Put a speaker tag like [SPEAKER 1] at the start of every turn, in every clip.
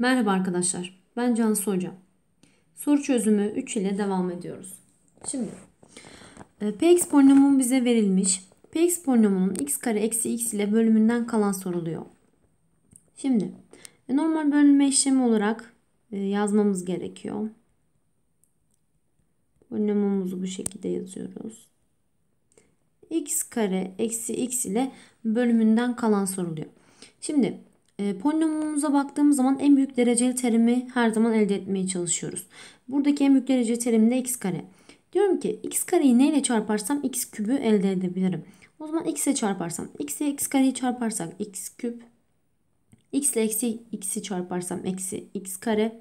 [SPEAKER 1] Merhaba arkadaşlar. Ben Cansu Hoca. Soru çözümü 3 ile devam ediyoruz. Şimdi e, Px polinomu bize verilmiş. Px polinomunun x kare eksi x ile bölümünden kalan soruluyor. Şimdi e, normal bölünme işlemi olarak e, yazmamız gerekiyor. Polinomumuzu bu şekilde yazıyoruz. x kare eksi x ile bölümünden kalan soruluyor. Şimdi ee, polinomumuza baktığımız zaman en büyük dereceli terimi her zaman elde etmeye çalışıyoruz. Buradaki en büyük dereceli terim de x kare. Diyorum ki x kareyi neyle çarparsam x kübü elde edebilirim. O zaman x'e çarparsam x ile x kareyi çarparsak x küp x ile eksi x'i çarparsam eksi x kare.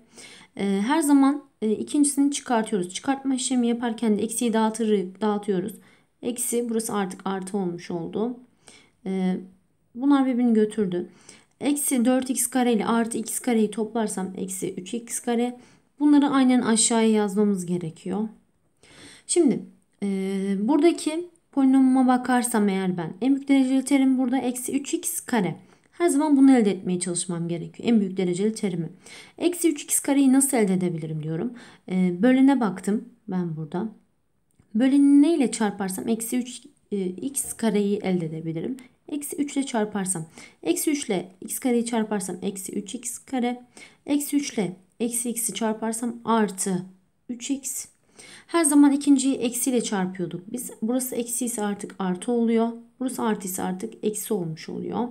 [SPEAKER 1] Ee, her zaman e, ikincisini çıkartıyoruz. Çıkartma işlemi yaparken de eksiyi dağıtır, dağıtıyoruz. Eksi burası artık artı olmuş oldu. E, bunlar birbirini götürdü. Eksi 4x kare ile artı x kareyi toplarsam eksi 3x kare. Bunları aynen aşağıya yazmamız gerekiyor. Şimdi e, buradaki polinomuma bakarsam eğer ben en büyük dereceli terim burada eksi 3x kare. Her zaman bunu elde etmeye çalışmam gerekiyor. En büyük dereceli terimi. Eksi 3x kareyi nasıl elde edebilirim diyorum. E, bölene baktım ben burada. Böleni ne çarparsam eksi 3 e, x kareyi elde edebilirim. Eksi 3 ile çarparsam. Eksi 3 ile x kareyi çarparsam eksi 3x kare. Eksi 3 ile eksi x'i çarparsam artı 3x. Her zaman ikinciyi ile çarpıyorduk. Biz burası eksi ise artık artı oluyor. Burası artı ise artık eksi olmuş oluyor.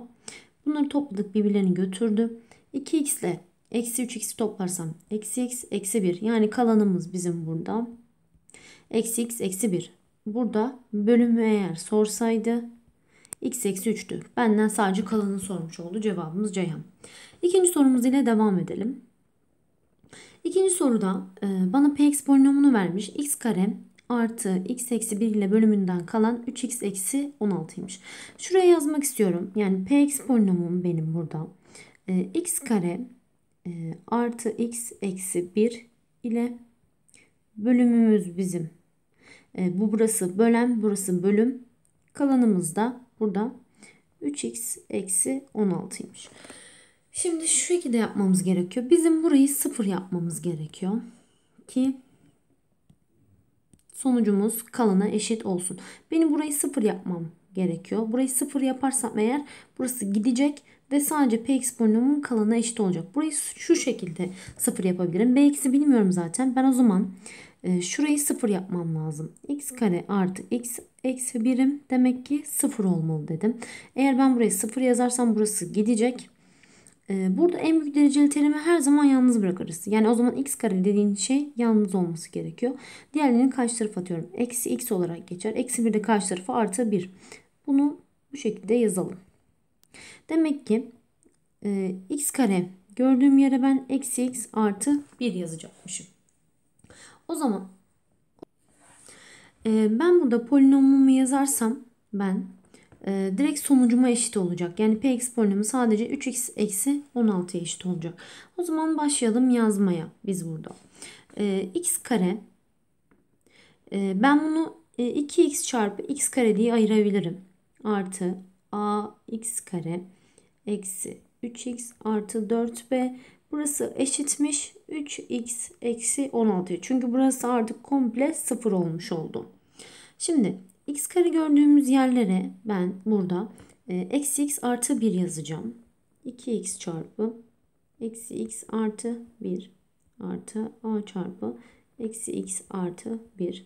[SPEAKER 1] Bunları topladık birbirlerini götürdü. 2x ile eksi 3 x toplarsam eksi x eksi 1. Yani kalanımız bizim burada. Eksi x eksi 1. Burada bölünme eğer sorsaydı x eksi 3'tü. Benden sadece kalanı sormuş oldu. Cevabımız Ceyhan. İkinci sorumuz ile devam edelim. İkinci soruda e, bana px polinomunu vermiş. x kare artı x eksi 1 ile bölümünden kalan 3x eksi 16'ymış. Şuraya yazmak istiyorum. Yani px polinomum benim burada. E, x kare e, artı x eksi 1 ile bölümümüz bizim. bu burası bölen burası bölüm. Kalanımız da Burada 3x eksi 16'ymış. Şimdi şu şekilde yapmamız gerekiyor. Bizim burayı 0 yapmamız gerekiyor. Ki sonucumuz kalana eşit olsun. Benim burayı 0 yapmam gerekiyor. Burayı 0 yaparsam eğer burası gidecek ve sadece px polinomunun kalanına eşit olacak. Burayı şu şekilde 0 yapabilirim. b eksi bilmiyorum zaten. Ben o zaman ee, şurayı sıfır yapmam lazım. x kare artı x eksi birim demek ki sıfır olmalı dedim. Eğer ben buraya sıfır yazarsam burası gidecek. Ee, burada en büyük dereceli terimi her zaman yalnız bırakırız. Yani o zaman x kare dediğin şey yalnız olması gerekiyor. Diğerlerini karşı tarafa atıyorum. Eksi x olarak geçer. Eksi 1 de karşı tarafı artı 1. Bunu bu şekilde yazalım. Demek ki e, x kare gördüğüm yere ben eksi x artı 1 yazacakmışım. O zaman e, ben burada polinomumu yazarsam ben e, direkt sonucuma eşit olacak. Yani px polinomu sadece 3x eksi 16'ya eşit olacak. O zaman başlayalım yazmaya biz burada. E, x kare e, ben bunu 2x e, çarpı x kare diye ayırabilirim. Artı a x kare eksi 3x artı 4b Burası eşitmiş 3x eksi 16. Çünkü burası artık komple 0 olmuş oldu. Şimdi x kare gördüğümüz yerlere ben burada e, eksi x artı 1 yazacağım. 2x çarpı eksi x artı 1 artı a çarpı eksi x artı 1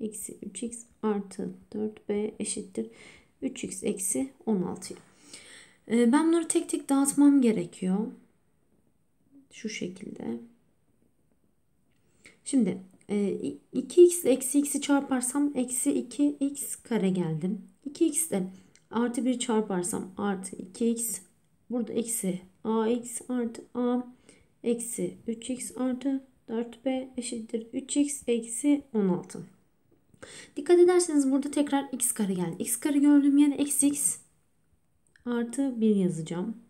[SPEAKER 1] eksi 3x artı 4b eşittir 3x eksi 16. E, ben bunları tek tek dağıtmam gerekiyor. Şu şekilde. Şimdi 2x e, eksi x'i çarparsam eksi 2x kare geldim. 2x de artı 1 çarparsam artı 2x. Burada eksi ax artı a eksi 3x artı 4b eşittir 3x eksi 16. Dikkat ederseniz burada tekrar x kare geldi. x kare gördüğüm yere eksi x artı 1 yazacağım.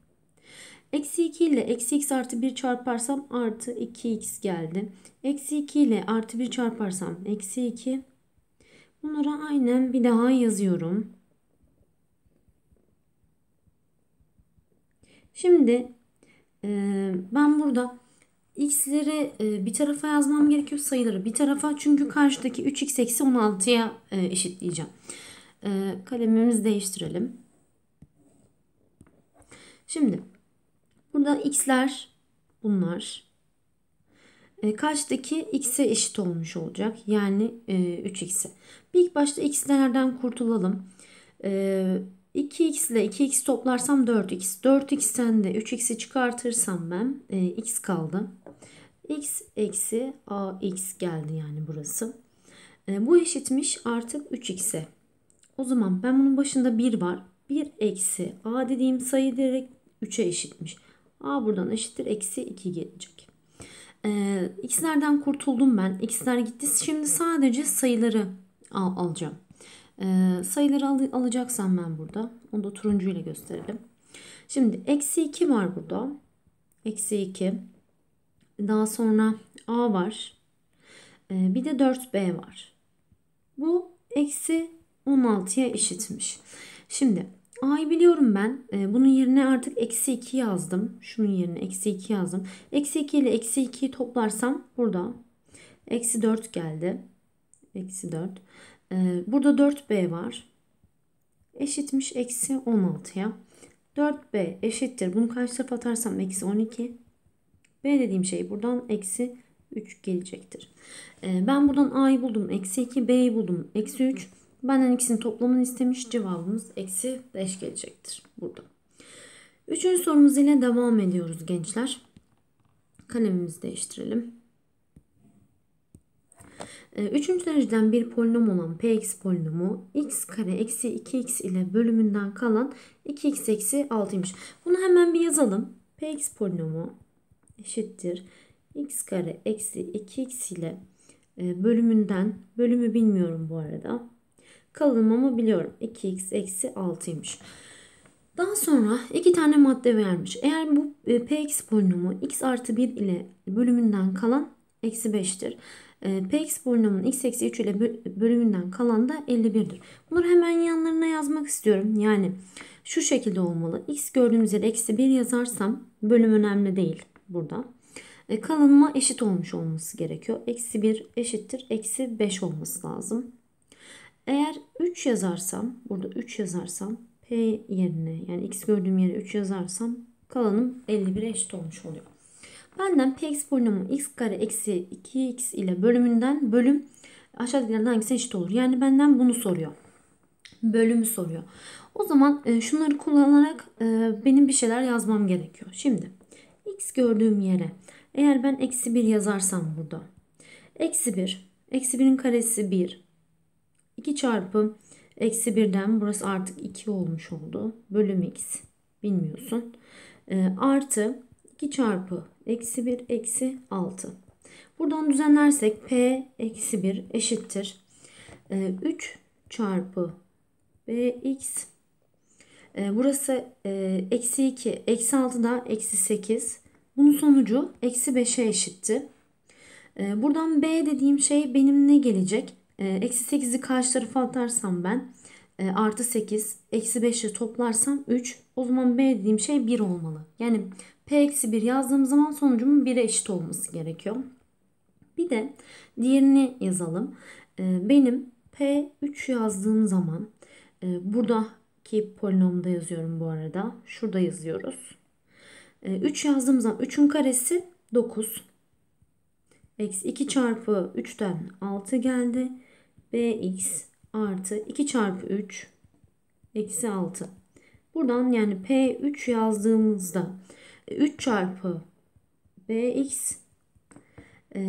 [SPEAKER 1] Eksi 2 ile eksi x artı 1 çarparsam artı 2x geldi. Eksi 2 ile artı 1 çarparsam eksi 2. Bunları aynen bir daha yazıyorum. Şimdi e, ben burada x'leri e, bir tarafa yazmam gerekiyor sayıları bir tarafa. Çünkü karşıdaki 3x eksi 16'ya e, eşitleyeceğim. E, kalemimizi değiştirelim. Şimdi Burada x'ler bunlar. E, karşıdaki x'e eşit olmuş olacak. Yani e, 3x'e. İlk başta x'lerden kurtulalım. E, 2x ile 2x toplarsam 4x. 4x'ten de 3x'i çıkartırsam ben e, x kaldı. x eksi ax geldi yani burası. E, bu eşitmiş artık 3x'e. O zaman ben bunun başında 1 var. 1 eksi a dediğim sayı direkt 3'e eşitmiş. A buradan eşittir eksi 2 gelecek. Ee, x'lerden kurtuldum ben. X'ler gitti. Şimdi sadece sayıları al alacağım. Ee, sayıları al alacaksam ben burada. Onu da turuncu ile gösterelim. Şimdi eksi 2 var burada. Eksi 2. Daha sonra A var. Ee, bir de 4B var. Bu eksi 16'ya eşitmiş. Şimdi a'yı biliyorum ben. Ee, bunun yerine artık eksi 2 yazdım. Şunun yerine eksi 2 yazdım. Eksi 2 ile eksi 2'yi toplarsam burada eksi 4 geldi. Eksi 4. Ee, burada 4b var. Eşitmiş eksi 16'ya. 4b eşittir. Bunu karşı tarafa atarsam eksi 12. b dediğim şey buradan eksi 3 gelecektir. Ee, ben buradan a'yı buldum. Eksi 2 b'yi buldum. Eksi 3. Benden ikisini toplamını istemiş. Cevabımız eksi 5 gelecektir burada. Üçüncü sorumuz ile devam ediyoruz gençler. Kalemimizi değiştirelim. Ee, üçüncü dereceden bir polinom olan px polinomu x kare eksi 2x ile bölümünden kalan 2x eksi 6'ymış. Bunu hemen bir yazalım. px polinomu eşittir x kare eksi 2x ile e, bölümünden bölümü bilmiyorum bu arada kalınmamı biliyorum. 2x eksi 6'ymış. Daha sonra iki tane madde vermiş. Eğer bu e, px polinomu x artı 1 ile bölümünden kalan eksi 5'tir. E, px polinomunun x eksi 3 ile bölümünden kalan da 51'dir. Bunları hemen yanlarına yazmak istiyorum. Yani şu şekilde olmalı. x gördüğünüz yere eksi 1 yazarsam bölüm önemli değil burada. E, kalınma eşit olmuş olması gerekiyor. Eksi 1 eşittir. Eksi 5 olması lazım. Eğer 3 yazarsam, burada 3 yazarsam P yerine yani X gördüğüm yere 3 yazarsam kalanım 51 eşit olmuş oluyor. Benden p x polinomu x kare eksi 2x ile bölümünden bölüm aşağıdakilerden hangisi eşit olur? Yani benden bunu soruyor. Bölümü soruyor. O zaman e, şunları kullanarak e, benim bir şeyler yazmam gerekiyor. Şimdi x gördüğüm yere eğer ben eksi 1 yazarsam burada. Eksi 1. Eksi 1'in karesi 1. 2 çarpı eksi 1'den burası artık 2 olmuş oldu. Bölüm x bilmiyorsun. E, artı 2 çarpı eksi 1 eksi 6. Buradan düzenlersek p eksi 1 eşittir. E, ee, 3 çarpı bx ee, e, burası eksi 2 eksi 6 da eksi 8. Bunun sonucu eksi 5'e eşitti. E, buradan b dediğim şey benim ne gelecek? Ee, eksi 8'i karşı tarafa atarsam ben e, artı 8 eksi 5'i toplarsam 3 o zaman B dediğim şey 1 olmalı. Yani P eksi 1 yazdığım zaman sonucumun 1'e eşit olması gerekiyor. Bir de diğerini yazalım. E, benim P3 yazdığım zaman e, buradaki polinomda yazıyorum bu arada. Şurada yazıyoruz. E, 3 yazdığım zaman 3'ün karesi 9. Eksi 2 çarpı 3'ten 6 geldi bx artı 2 çarpı 3 eksi 6. Buradan yani p3 yazdığımızda 3 e, çarpı bx e,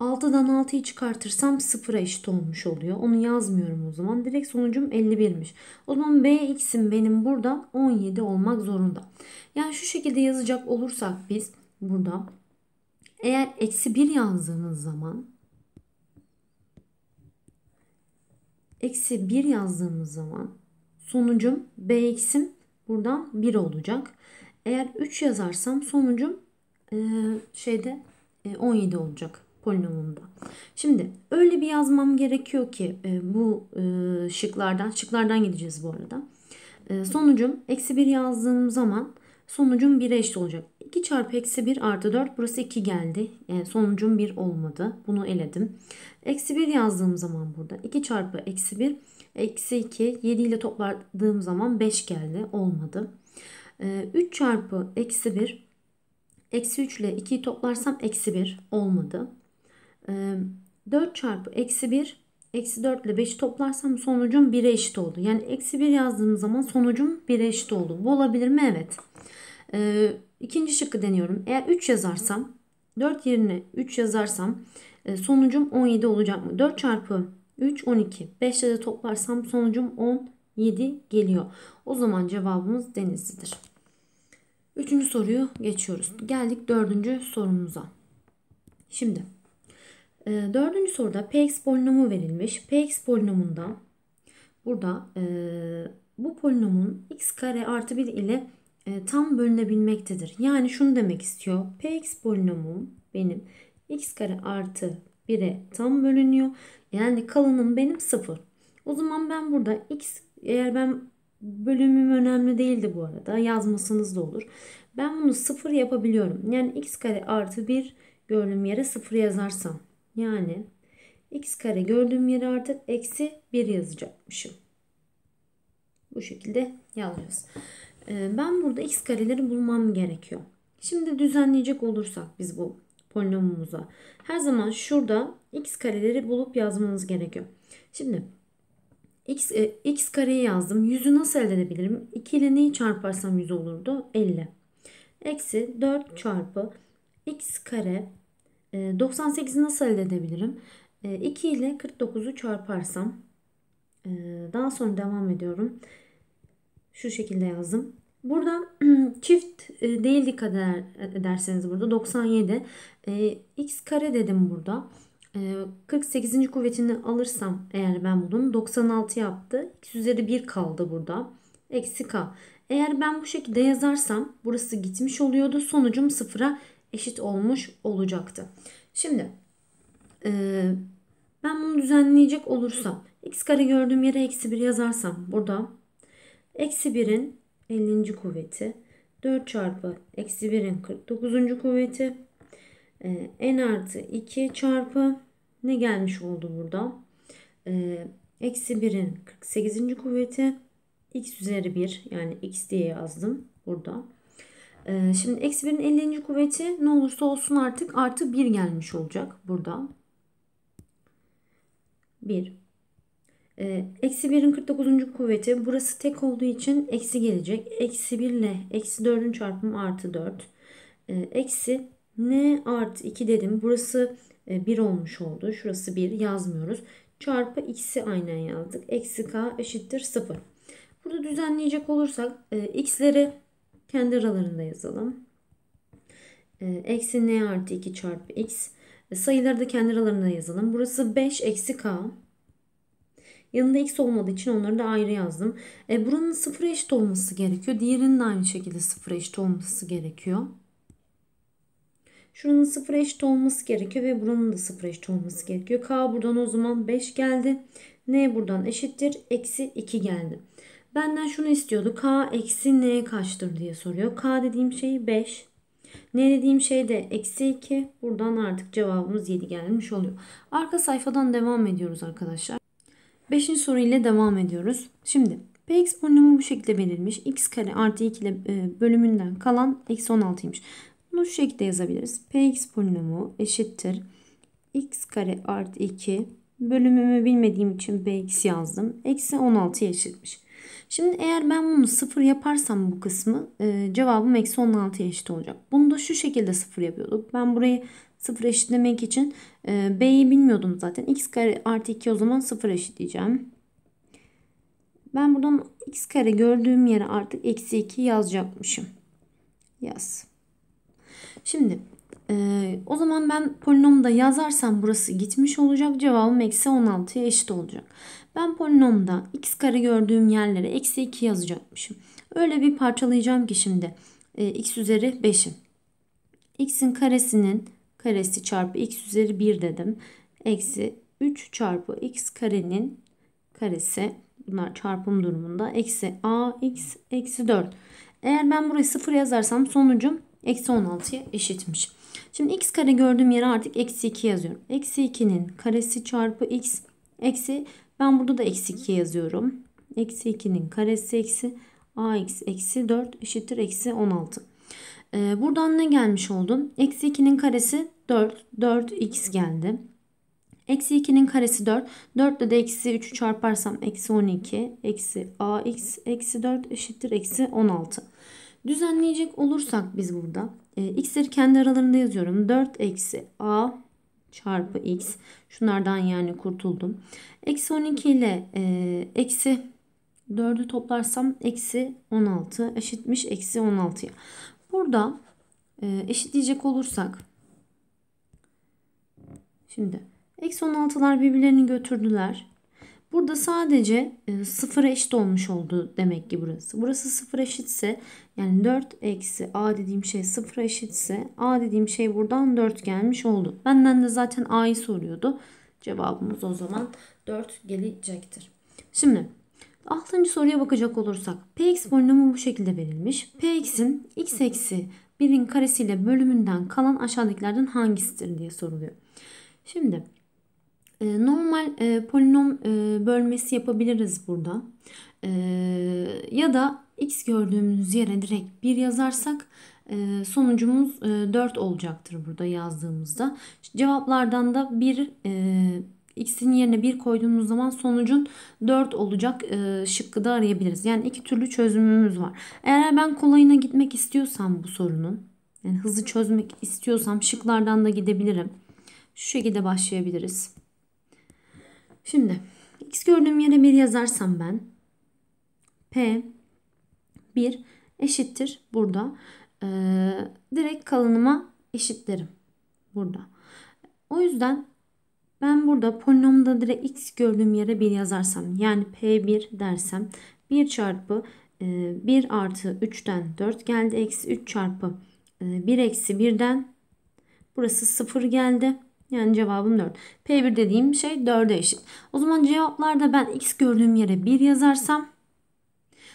[SPEAKER 1] 6'dan 6'yı çıkartırsam 0'a eşit olmuş oluyor. Onu yazmıyorum o zaman. Direkt sonucum 51'miş. O zaman bx'im benim burada 17 olmak zorunda. Yani şu şekilde yazacak olursak biz burada eğer eksi 1 yazdığımız zaman eksi 1 yazdığımız zaman sonucum b eksim buradan 1 olacak. Eğer 3 yazarsam sonucum e, şeyde e, 17 olacak polinomunda. Şimdi öyle bir yazmam gerekiyor ki e, bu e, şıklardan, şıklardan gideceğiz bu arada. E, sonucum eksi 1 yazdığım zaman sonucum 1'e eşit olacak. 2 çarpı eksi 1 artı 4 burası 2 geldi. Yani e, sonucum 1 olmadı. Bunu eledim. Eksi 1 yazdığım zaman burada 2 çarpı eksi 1 eksi 2 7 ile topladığım zaman 5 geldi. Olmadı. 3 e, çarpı eksi 1 eksi 3 ile 2'yi toplarsam eksi 1 olmadı. 4 e, çarpı eksi 1 eksi 4 ile 5'i toplarsam sonucum 1'e eşit oldu. Yani eksi 1 yazdığım zaman sonucum 1'e eşit oldu. Bu olabilir mi? Evet. İkinci şıkkı deniyorum. Eğer 3 yazarsam 4 yerine 3 yazarsam e, sonucum 17 olacak mı? 4 çarpı 3 12. 5 ile de toplarsam sonucum 17 geliyor. O zaman cevabımız denizlidir. Üçüncü soruyu geçiyoruz. Geldik dördüncü sorumuza. Şimdi e, dördüncü soruda px polinomu verilmiş. px polinomundan burada e, bu polinomun x kare artı 1 ile e, tam bölünebilmektedir. Yani şunu demek istiyor. Px polinomum benim x kare artı 1'e tam bölünüyor. Yani kalanım benim 0. O zaman ben burada x eğer ben bölümüm önemli değildi bu arada. Yazmasanız da olur. Ben bunu 0 yapabiliyorum. Yani x kare artı 1 gördüğüm yere 0 yazarsam. Yani x kare gördüğüm yere artık eksi 1 yazacakmışım. Bu şekilde yazıyoruz. Ee, ben burada x kareleri bulmam gerekiyor. Şimdi düzenleyecek olursak biz bu polinomumuza her zaman şurada x kareleri bulup yazmanız gerekiyor. Şimdi x, e, x kareyi yazdım. 100'ü nasıl elde edebilirim? 2 ile neyi çarparsam 100 olurdu? 50. Eksi 4 çarpı x kare e, 98'i nasıl elde edebilirim? E, 2 ile 49'u çarparsam e, daha sonra devam ediyorum. Şu şekilde yazdım. Burada çift e, değil dikkat ederseniz burada 97 e, x kare dedim burada. 48. E, kuvvetini alırsam eğer ben bunun 96 yaptı. x üzeri 1 kaldı burada. Eksi k. Eğer ben bu şekilde yazarsam burası gitmiş oluyordu. Sonucum sıfıra eşit olmuş olacaktı. Şimdi e, ben bunu düzenleyecek olursam x kare gördüğüm yere eksi 1 yazarsam burada eksi 1'in 50. kuvveti. 4 çarpı eksi 1'in 49. kuvveti. Ee, n artı 2 çarpı ne gelmiş oldu burada? Ee, eksi 1'in 48. kuvveti. x üzeri 1 yani x diye yazdım burada. Ee, şimdi eksi 1'in 50. kuvveti ne olursa olsun artık artı 1 gelmiş olacak burada. 1. Ee, eksi 1'in 49. kuvveti burası tek olduğu için eksi gelecek. Eksi 1 ile eksi 4'ün çarpımı artı 4. Ee, eksi n artı 2 dedim. Burası 1 e, olmuş oldu. Şurası 1 yazmıyoruz. Çarpı x'i aynen yazdık. Eksi k eşittir 0. Burada düzenleyecek olursak e, x'leri kendi aralarında yazalım. E, eksi n artı 2 çarpı x. Sayıları da kendi aralarında yazalım. Burası 5 eksi k. Yanında eksi olmadığı için onları da ayrı yazdım. E, buranın sıfıra eşit olması gerekiyor. Diğerinin de aynı şekilde sıfıra eşit olması gerekiyor. Şuranın sıfıra eşit olması gerekiyor ve buranın da sıfıra eşit olması gerekiyor. K buradan o zaman 5 geldi. N buradan eşittir. Eksi 2 geldi. Benden şunu istiyordu. K eksi N kaçtır diye soruyor. K dediğim şey 5. N dediğim şey de eksi 2. Buradan artık cevabımız 7 gelmiş oluyor. Arka sayfadan devam ediyoruz arkadaşlar. Beşinci soru ile devam ediyoruz. Şimdi Px polinomu bu şekilde verilmiş. x kare artı 2 ile e, bölümünden kalan eksi 16'ymış. Bunu şu şekilde yazabiliriz. Px polinomu eşittir. x kare artı 2 bölümümü bilmediğim için bx yazdım. Eksi 16'ya eşitmiş. Şimdi eğer ben bunu sıfır yaparsam bu kısmı e, cevabım eksi 16'ya eşit olacak. Bunu da şu şekilde sıfır yapıyorduk. Ben burayı Sıfır eşitlemek için e, B'yi bilmiyordum zaten. X kare artı 2 o zaman sıfır eşitleyeceğim. Ben buradan x kare gördüğüm yere artık eksi 2 yazacakmışım. Yaz. Şimdi e, o zaman ben polinomda yazarsam burası gitmiş olacak. Cevabım eksi 16'ya eşit olacak. Ben polinomda x kare gördüğüm yerlere eksi 2 yazacakmışım. Öyle bir parçalayacağım ki şimdi. E, x üzeri 5'i. x'in karesinin karesi çarpı x üzeri 1 dedim. Eksi 3 çarpı x karenin karesi bunlar çarpım durumunda. Eksi a x eksi 4. Eğer ben burayı 0 yazarsam sonucum eksi 16'ya eşitmiş. Şimdi x kare gördüğüm yere artık eksi 2 yazıyorum. Eksi 2'nin karesi çarpı x eksi ben burada da eksi 2 yazıyorum. Eksi 2'nin karesi eksi a x eksi 4 eşittir eksi 16. Ee, buradan ne gelmiş oldu? Eksi 2'nin karesi 4. 4x geldi. Eksi 2'nin karesi 4. 4 ile de eksi 3'ü çarparsam eksi 12. Eksi ax eksi 4 eşittir eksi 16. Düzenleyecek olursak biz burada e, x'leri kendi aralarında yazıyorum. 4 eksi a çarpı x. Şunlardan yani kurtuldum. Eksi 12 ile e, eksi 4'ü toplarsam eksi 16 eşitmiş eksi 16'ya. Burada e, eşitleyecek olursak şimdi eksi 16'lar birbirlerini götürdüler. Burada sadece e, sıfıra eşit olmuş oldu demek ki burası. Burası sıfıra eşitse yani 4 eksi a dediğim şey sıfıra eşitse a dediğim şey buradan 4 gelmiş oldu. Benden de zaten a'yı soruyordu. Cevabımız o zaman 4 gelecektir. Şimdi Altıncı soruya bakacak olursak px polinomu bu şekilde verilmiş. px'in x eksi 1'in karesiyle bölümünden kalan aşağıdakilerden hangisidir diye soruluyor. Şimdi e, normal e, polinom e, bölmesi yapabiliriz burada. ya da x gördüğümüz yere direkt 1 yazarsak sonucumuz e, 4 olacaktır burada yazdığımızda. Cevaplardan da 1 e, x'in yerine 1 koyduğumuz zaman sonucun 4 olacak e, şıkkı da arayabiliriz. Yani iki türlü çözümümüz var. Eğer ben kolayına gitmek istiyorsam bu sorunun yani hızlı çözmek istiyorsam şıklardan da gidebilirim. Şu şekilde başlayabiliriz. Şimdi x gördüğüm yere 1 yazarsam ben p 1 eşittir burada. Ee, direkt kalınıma eşitlerim burada. O yüzden ben burada polinomda direkt x gördüğüm yere 1 yazarsam yani p1 dersem 1 çarpı 1 e, artı 3'ten 4 geldi. Eksi 3 çarpı 1 e, eksi 1'den burası 0 geldi. Yani cevabım 4. P1 dediğim şey 4'e eşit. O zaman cevaplarda ben x gördüğüm yere 1 yazarsam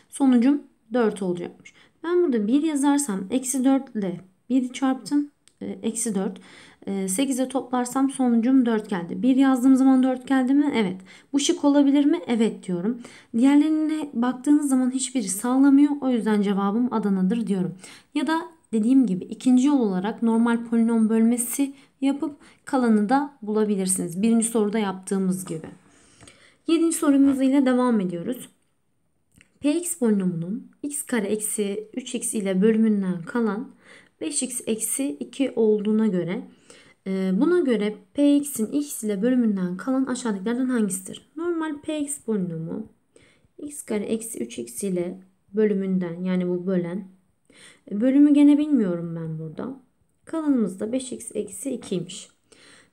[SPEAKER 1] sonucum 4 olacakmış. Ben burada 1 yazarsam eksi 4 ile 1 çarptım. E, eksi 4. 8'e ee, toplarsam sonucum 4 geldi. 1 yazdığım zaman 4 geldi mi? Evet. Bu şık olabilir mi? Evet diyorum. Diğerlerine baktığınız zaman hiçbiri sağlamıyor. O yüzden cevabım Adana'dır diyorum. Ya da dediğim gibi ikinci yol olarak normal polinom bölmesi yapıp kalanı da bulabilirsiniz. Birinci soruda yaptığımız gibi. Yedinci sorumuz ile devam ediyoruz. Px polinomunun x kare eksi 3x ile bölümünden kalan 5x eksi 2 olduğuna göre ee, buna göre px'in x ile bölümünden kalan aşağıdakilerden hangisidir? Normal px polinomu x kare eksi 3x ile bölümünden yani bu bölen. E, bölümü gene bilmiyorum ben burada. Kalanımız da 5x eksi 2'ymiş.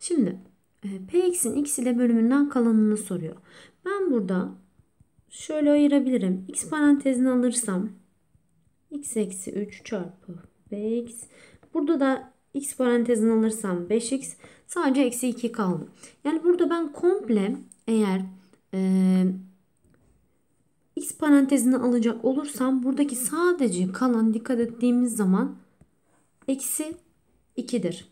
[SPEAKER 1] Şimdi e, px'in x ile bölümünden kalanını soruyor. Ben burada şöyle ayırabilirim. x parantezini alırsam x eksi 3 çarpı px. Burada da x parantezin alırsam 5x sadece eksi 2 kaldı. Yani burada ben komple eğer e, x parantezini alacak olursam buradaki sadece kalan dikkat ettiğimiz zaman eksi 2'dir.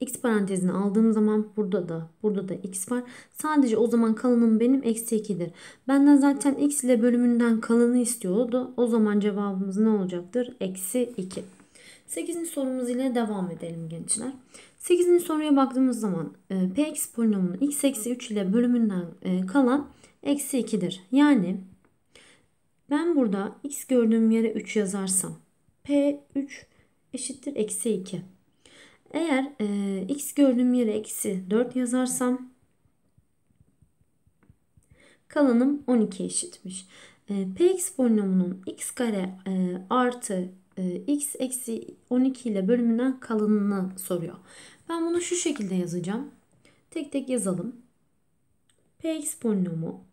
[SPEAKER 1] X parantezini aldığım zaman burada da burada da x var. Sadece o zaman kalanım benim eksi 2'dir. Benden zaten x ile bölümünden kalanı istiyordu. O zaman cevabımız ne olacaktır? Eksi 2. 8. sorumuz ile devam edelim gençler. 8. soruya baktığımız zaman e, px polinomunun x eksi 3 ile bölümünden e, kalan eksi 2'dir. Yani ben burada x gördüğüm yere 3 yazarsam p3 eşittir eksi 2. Eğer e, x gördüğüm yere eksi 4 yazarsam kalanım 12 eşitmiş. E, px polinomunun x kare e, artı e, x eksi 12 ile bölümünden kalınını soruyor. Ben bunu şu şekilde yazacağım. Tek tek yazalım. Px polinomu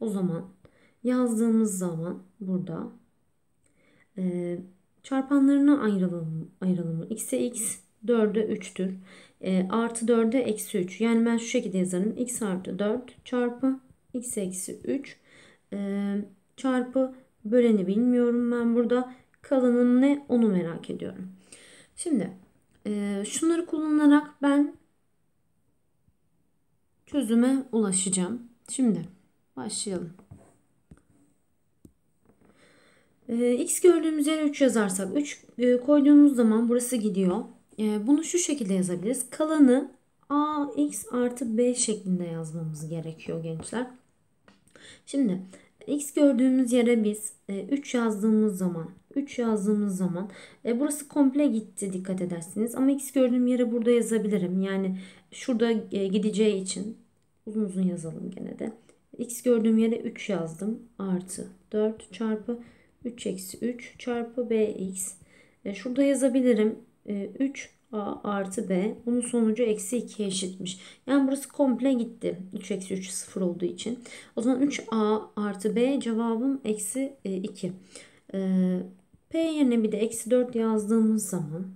[SPEAKER 1] o zaman yazdığımız zaman burada e, çarpanlarına ayıralım, ayıralım. x'e x 4'e 3'tür. E, artı 4'e eksi 3. Yani ben şu şekilde yazarım. x artı 4 çarpı x eksi 3 e, çarpı böleni bilmiyorum ben burada. Kalanın ne onu merak ediyorum. Şimdi e, şunları kullanarak ben çözüme ulaşacağım. Şimdi başlayalım. E, x gördüğümüz yere 3 yazarsak 3 e, koyduğumuz zaman burası gidiyor. E, bunu şu şekilde yazabiliriz. Kalanı ax artı b şeklinde yazmamız gerekiyor gençler. Şimdi x gördüğümüz yere biz 3 e, yazdığımız zaman 3 yazdığımız zaman e, burası komple gitti dikkat edersiniz. Ama x gördüğüm yere burada yazabilirim. Yani şurada e, gideceği için uzun uzun yazalım gene de. x gördüğüm yere 3 yazdım. Artı 4 çarpı 3 eksi 3 çarpı bx. E, şurada yazabilirim. E, 3 a artı b. Bunun sonucu eksi 2 eşitmiş. Yani burası komple gitti. 3 eksi 3 sıfır olduğu için. O zaman 3a artı b cevabım eksi 2. E, e P yerine bir de eksi 4 yazdığımız zaman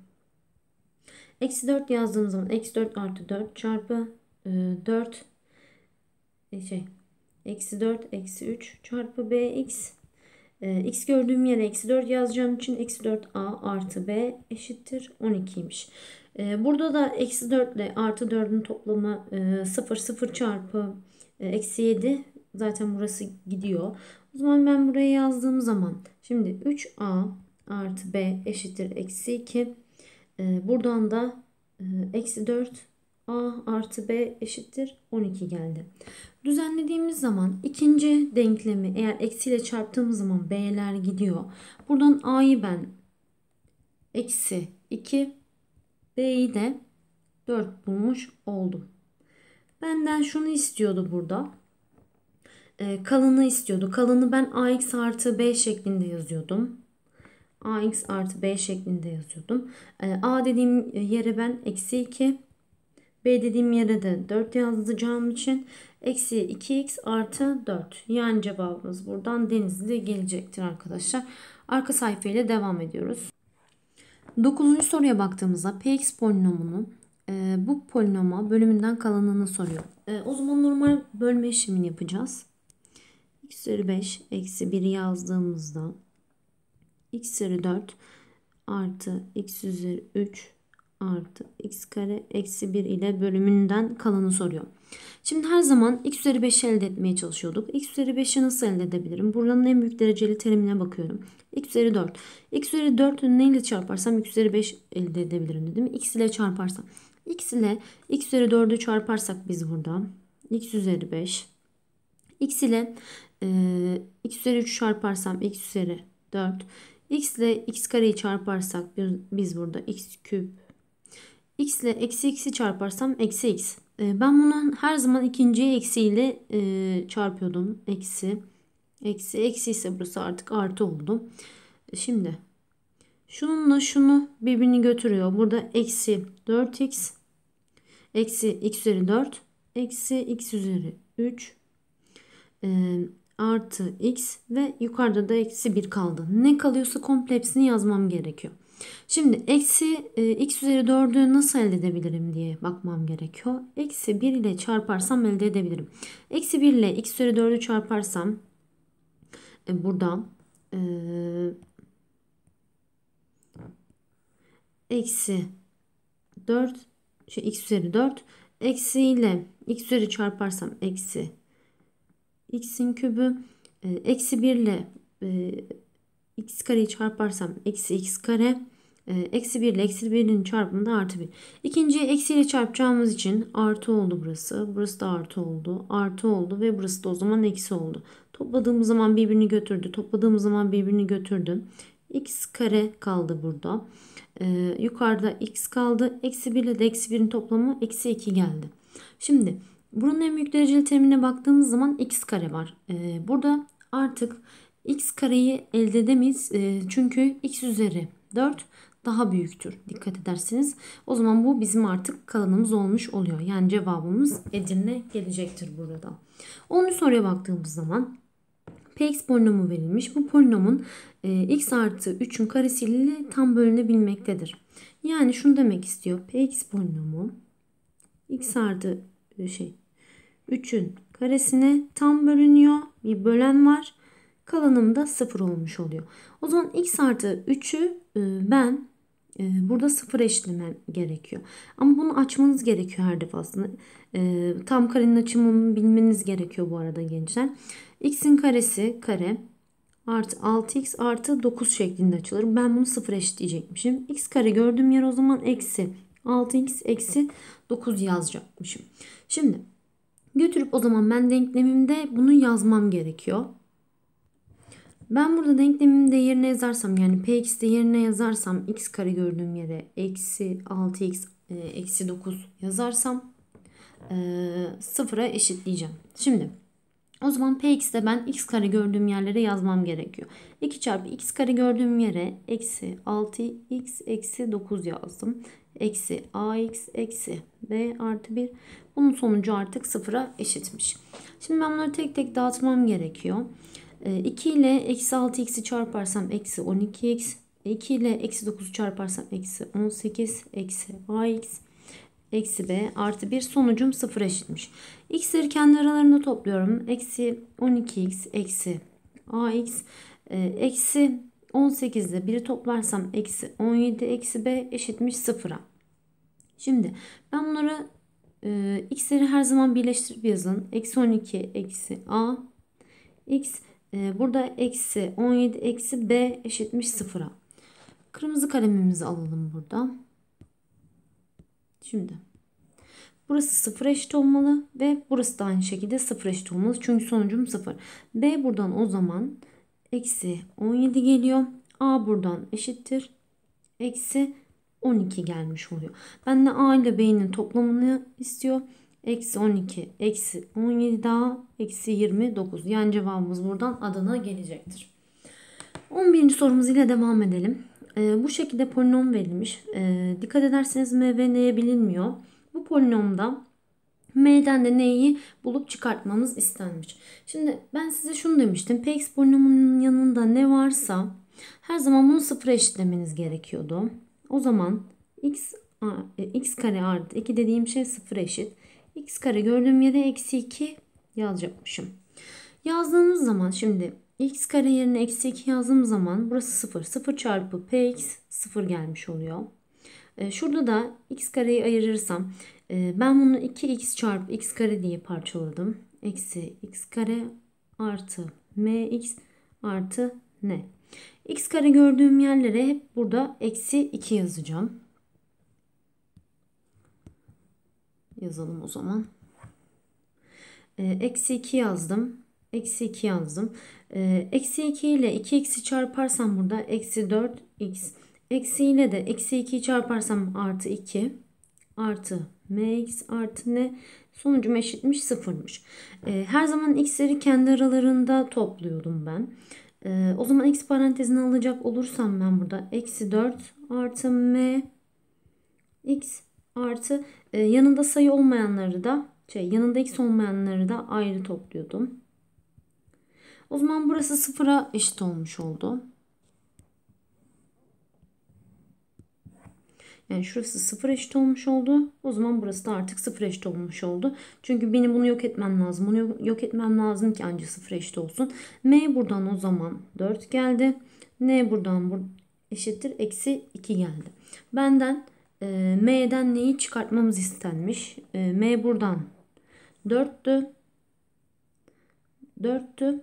[SPEAKER 1] eksi 4 yazdığımız zaman eksi 4 artı 4 çarpı e, 4 e, şey eksi 4 eksi 3 çarpı bx e, x gördüğüm yere eksi 4 yazacağım için eksi 4a artı b eşittir 12'ymiş. E, burada da eksi 4 ile artı 4'ün toplamı e, 0 0 çarpı e, eksi 7 zaten burası gidiyor. O zaman ben buraya yazdığım zaman şimdi 3a artı b eşittir eksi 2. E, ee, buradan da e, eksi 4 a artı b eşittir 12 geldi. Düzenlediğimiz zaman ikinci denklemi eğer eksiyle çarptığımız zaman b'ler gidiyor. Buradan a'yı ben eksi 2 b'yi de 4 bulmuş oldum. Benden şunu istiyordu burada. E, kalını istiyordu. Kalını ben ax artı b şeklinde yazıyordum ax artı b şeklinde yazıyordum. Ee, a dediğim yere ben eksi 2 b dediğim yere de 4 yazacağım için eksi 2x artı 4 yani cevabımız buradan denizli gelecektir arkadaşlar. Arka sayfayla devam ediyoruz. 9. soruya baktığımızda px polinomunun e, bu polinoma bölümünden kalanını soruyor. E, o zaman normal bölme işlemini yapacağız. x 5 eksi 1'i yazdığımızda x üzeri 4 artı x üzeri 3 artı x kare eksi 1 ile bölümünden kalanı soruyor. Şimdi her zaman x üzeri 5'i elde etmeye çalışıyorduk. x üzeri 5'i nasıl elde edebilirim? Buranın en büyük dereceli terimine bakıyorum. x üzeri 4. x üzeri 4'ü neyle çarparsam x üzeri 5 elde edebilirim dedim. x ile çarparsam. x ile x üzeri 4'ü çarparsak biz burada x üzeri 5 x ile e, x üzeri 3 çarparsam x üzeri 4 X ile x kareyi çarparsak biz burada x küp. X ile eksi x'i çarparsam eksi x. Ee, ben bunu her zaman ikinci eksiyle e, çarpıyordum. Eksi. Eksi. Eksi ise burası artık artı oldu. Şimdi şununla şunu birbirini götürüyor. Burada eksi 4x. Eksi x üzeri 4. Eksi x üzeri 3. Eksi ee, artı x ve yukarıda da eksi 1 kaldı. Ne kalıyorsa komple hepsini yazmam gerekiyor. Şimdi eksi e, x üzeri 4'ü nasıl elde edebilirim diye bakmam gerekiyor. Eksi 1 ile çarparsam elde edebilirim. Eksi 1 ile x üzeri 4'ü çarparsam e, burada e, eksi 4 şey, x üzeri 4 eksi ile x üzeri çarparsam eksi x'in kübü e, eksi 1 ile e, x kareyi çarparsam eksi x kare e, eksi 1 ile eksi 1'in çarpımı da artı 1. İkinciyi ile çarpacağımız için artı oldu burası. Burası da artı oldu. Artı oldu ve burası da o zaman eksi oldu. Topladığımız zaman birbirini götürdü. Topladığımız zaman birbirini götürdü. x kare kaldı burada. Ee, yukarıda x kaldı. Eksi 1 ile de eksi 1'in toplamı eksi 2 geldi. Şimdi bunun en büyük dereceli terimine baktığımız zaman x kare var. Ee, burada artık x kareyi elde edemeyiz. Ee, çünkü x üzeri 4 daha büyüktür. Dikkat ederseniz. O zaman bu bizim artık kalanımız olmuş oluyor. Yani cevabımız Edirne gelecektir burada. 10. soruya baktığımız zaman Px polinomu verilmiş. Bu polinomun e, x artı 3'ün karesiyle tam bölünebilmektedir. Yani şunu demek istiyor. Px polinomu x artı şey 3'ün karesine tam bölünüyor. Bir bölen var. Kalanım da 0 olmuş oluyor. O zaman x artı 3'ü e, ben e, burada 0 eşitlemem gerekiyor. Ama bunu açmanız gerekiyor her defasında. E, tam karenin açımını bilmeniz gerekiyor bu arada gençler. x'in karesi kare artı 6x artı 9 şeklinde açılır. Ben bunu 0 eşitleyecekmişim. x kare gördüğüm yer o zaman eksi 6x eksi 9 yazacakmışım. Şimdi götürüp o zaman ben denklemimde bunu yazmam gerekiyor. Ben burada denklemimi de yerine yazarsam yani px de yerine yazarsam x kare gördüğüm yere eksi 6x e, eksi 9 yazarsam e, sıfıra eşitleyeceğim. Şimdi o zaman px'de ben x kare gördüğüm yerlere yazmam gerekiyor. 2 çarpı x kare gördüğüm yere eksi 6x eksi 9 yazdım eksi ax eksi b artı 1. Bunun sonucu artık sıfıra eşitmiş. Şimdi ben bunları tek tek dağıtmam gerekiyor. 2 ee, ile eksi 6x'i çarparsam eksi 12x. 2 ile eksi 9'u çarparsam eksi 18 eksi ax eksi b artı 1 sonucum 0 eşitmiş. x'leri kendi aralarında topluyorum. Eksi 12x eksi ax ee, eksi 18 ile 1'i toplarsam eksi 17 eksi b eşitmiş 0'a. Şimdi ben bunları e, x'leri her zaman birleştirip yazın. Eksi 12 eksi a x e, burada eksi 17 eksi b eşitmiş 0'a. Kırmızı kalemimizi alalım burada. Şimdi burası 0 eşit olmalı ve burası da aynı şekilde 0 eşit olmalı. Çünkü sonucum 0. b buradan o zaman eksi 17 geliyor. A buradan eşittir. Eksi 12 gelmiş oluyor. Ben de A ile B'nin toplamını istiyor. Eksi 12, eksi 17 daha, eksi 29. Yani cevabımız buradan Adana gelecektir. 11. sorumuz ile devam edelim. Ee, bu şekilde polinom verilmiş. Ee, dikkat ederseniz m ve n bilinmiyor. Bu polinomda M'den de N'yi bulup çıkartmamız istenmiş. Şimdi ben size şunu demiştim. Px polinomunun yanında ne varsa her zaman bunu sıfır eşitlemeniz gerekiyordu. O zaman x, e, x kare artı 2 dediğim şey sıfır eşit. x kare gördüğüm yere eksi 2 yazacakmışım. Yazdığınız zaman şimdi x kare yerine eksi 2 yazdığım zaman burası 0. 0 çarpı px 0 gelmiş oluyor. Ee, şurada da x kareyi ayırırsam e, ben bunu 2x çarpı x kare diye parçaladım. Eksi x kare artı mx artı n. x kare gördüğüm yerlere hep burada eksi 2 yazacağım. Yazalım o zaman. Ee, eksi 2 yazdım. Eksi 2 yazdım. Ee, eksi 2 ile 2x'i çarparsam burada eksi 4x Eksiğiyle de eksi 2'yi çarparsam artı 2 artı mx artı ne sonucum eşitmiş sıfırmış. E, her zaman x'leri kendi aralarında topluyordum ben. E, o zaman x parantezini alacak olursam ben burada eksi 4 artı m x artı e, yanında sayı olmayanları da şey yanında x olmayanları da ayrı topluyordum. O zaman burası sıfıra eşit olmuş oldu. Yani şurası sıfır eşit olmuş oldu. O zaman burası da artık sıfır eşit olmuş oldu. Çünkü benim bunu yok etmem lazım. Bunu yok etmem lazım ki ancak sıfır eşit olsun. M buradan o zaman 4 geldi. N buradan bur eşittir. Eksi 2 geldi. Benden e, M'den neyi çıkartmamız istenmiş? E, M buradan 4'tü. 4'tü.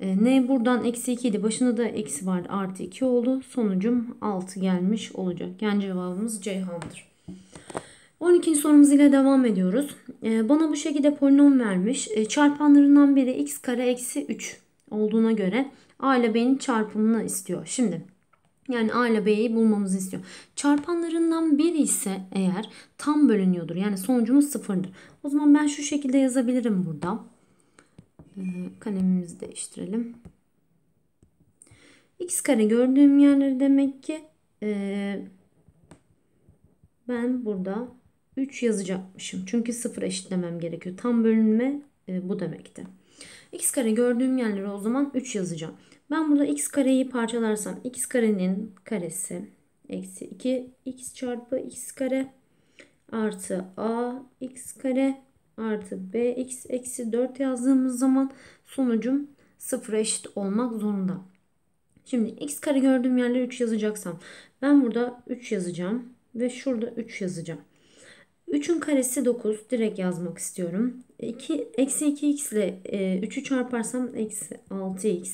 [SPEAKER 1] E, ne buradan eksi 2 idi. Başında da eksi vardı Artı 2 oldu. Sonucum 6 gelmiş olacak. Yani cevabımız Ceyhan'dır. 12. sorumuz ile devam ediyoruz. E, bana bu şekilde polinom vermiş. E, çarpanlarından biri x kare eksi 3 olduğuna göre a ile b'nin çarpımını istiyor. Şimdi yani a ile b'yi bulmamızı istiyor. Çarpanlarından biri ise eğer tam bölünüyordur. Yani sonucumuz sıfırdır. O zaman ben şu şekilde yazabilirim burada. Ee, kalemimizi değiştirelim. X kare gördüğüm yerleri demek ki e, ben burada 3 yazacakmışım. Çünkü 0 eşitlemem gerekiyor. Tam bölünme e, bu demekti. X kare gördüğüm yerleri o zaman 3 yazacağım. Ben burada x kareyi parçalarsam x karenin karesi eksi 2 x çarpı x kare artı a x kare artı bx eksi 4 yazdığımız zaman sonucum 0 eşit olmak zorunda. Şimdi x kare gördüğüm yerde 3 yazacaksam ben burada 3 yazacağım ve şurada 3 yazacağım. 3'ün karesi 9 direkt yazmak istiyorum. 2, eksi 2x ile e, 3'ü çarparsam eksi 6x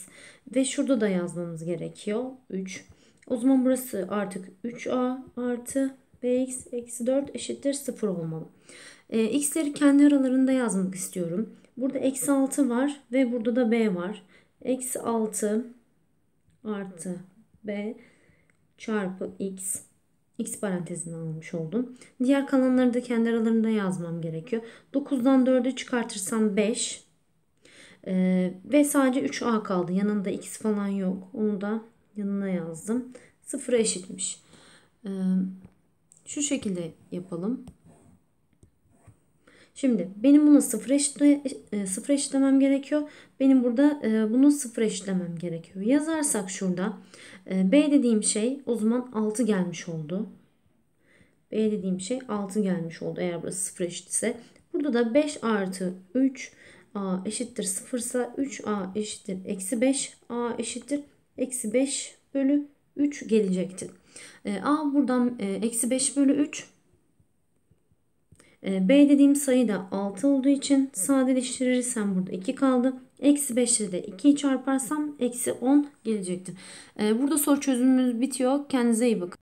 [SPEAKER 1] ve şurada da yazmamız gerekiyor 3. O zaman burası artık 3a artı bx eksi 4 eşittir 0 olmalı. E, x'leri kendi aralarında yazmak istiyorum. Burada eksi 6 var ve burada da b var. Eksi 6 artı b çarpı x x parantezini almış oldum. Diğer kalanları da kendi aralarında yazmam gerekiyor. 9'dan 4'ü çıkartırsam 5 ee, ve sadece 3a kaldı. Yanında x falan yok. Onu da yanına yazdım. Sıfıra eşitmiş. Ee, şu şekilde yapalım. Şimdi benim bunu sıfır, eşitle, e, sıfır eşitlemem gerekiyor. Benim burada e, bunu sıfır eşitlemem gerekiyor. Yazarsak şurada e, B dediğim şey o zaman 6 gelmiş oldu. B dediğim şey 6 gelmiş oldu eğer burası sıfır eşit ise. Burada da 5 artı 3 A eşittir 0 ise 3A eşittir eksi 5 A eşittir eksi 5 bölü 3 gelecektir. A buradan eksi 5 bölü 3 ee, B dediğim sayı da 6 olduğu için sadeleştirirsem burada 2 kaldı. Eksi 5 ile de 2'yi çarparsam eksi 10 gelecekti. Ee, burada soru çözümümüz bitiyor. Kendinize iyi bakın.